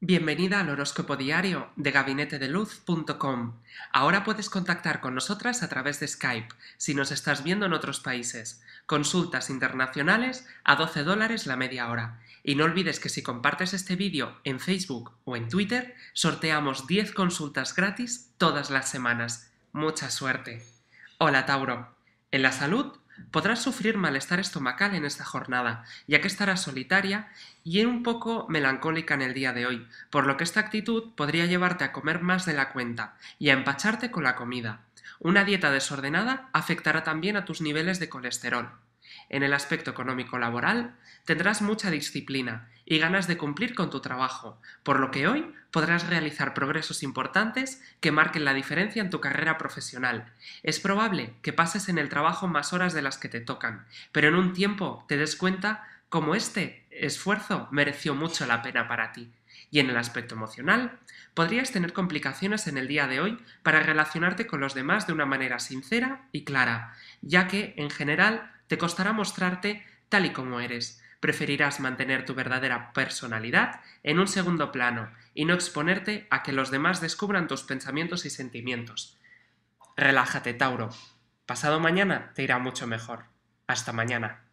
Bienvenida al horóscopo diario de gabinetedeluz.com. Ahora puedes contactar con nosotras a través de Skype si nos estás viendo en otros países. Consultas internacionales a 12 dólares la media hora. Y no olvides que si compartes este vídeo en Facebook o en Twitter, sorteamos 10 consultas gratis todas las semanas. Mucha suerte. Hola Tauro. En la salud Podrás sufrir malestar estomacal en esta jornada, ya que estarás solitaria y un poco melancólica en el día de hoy, por lo que esta actitud podría llevarte a comer más de la cuenta y a empacharte con la comida. Una dieta desordenada afectará también a tus niveles de colesterol. En el aspecto económico laboral, tendrás mucha disciplina y ganas de cumplir con tu trabajo, por lo que hoy podrás realizar progresos importantes que marquen la diferencia en tu carrera profesional. Es probable que pases en el trabajo más horas de las que te tocan, pero en un tiempo te des cuenta cómo este esfuerzo mereció mucho la pena para ti. Y en el aspecto emocional, podrías tener complicaciones en el día de hoy para relacionarte con los demás de una manera sincera y clara, ya que, en general, te costará mostrarte tal y como eres. Preferirás mantener tu verdadera personalidad en un segundo plano y no exponerte a que los demás descubran tus pensamientos y sentimientos. Relájate, Tauro. Pasado mañana te irá mucho mejor. Hasta mañana.